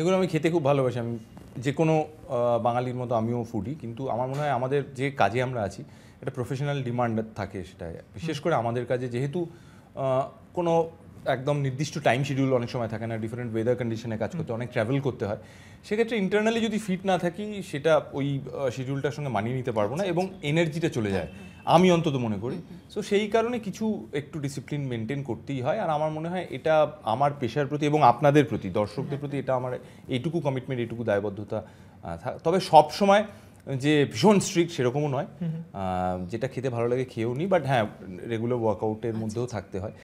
এগুলো আমি খেতে খুব ভালোবাসি আমি যে কোনো বাঙালির মতো আমিও ফুডি কিন্তু আমার মনে হয় আমাদের যে কাজে আমরা আছি এটা প্রফেশনাল ডিমান্ড থাকে সেটা বিশেষ করে আমাদের কাজে যেহেতু কোনো একদম নির্দিষ্ট টাইম শিডিউল অনেক সময় থাকে না ডিফারেন্ট ওয়েদার কন্ডিশনে কাজ করতে অনেক ট্রাভেল করতে হয় সেক্ষেত্রে ইন্টারনালি যদি ফিট না থাকি সেটা ওই শিডিউলটার সঙ্গে মানিয়ে নিতে পারবো না আচ্ছা, এবং এনার্জিটা আচ্ছা। চলে যায় আমি অন্তত মনে করি সো সেই কারণে কিছু একটু ডিসিপ্লিন মেনটেন করতেই হয় আর আমার মনে হয় এটা আমার পেশার প্রতি এবং আপনাদের প্রতি দর্শকদের প্রতি এটা আমার এইটুকু কমিটমেন্ট এইটুকু দায়বদ্ধতা তবে সব সময় যে ভীষণ স্ট্রিক্ট সেরকমও নয় যেটা খেতে ভালো লাগে খেয়েও নিই বাট হ্যাঁ রেগুলার ওয়ার্কআউটের আচ্ছা, মধ্যেও আচ্ছা। থাকতে হয়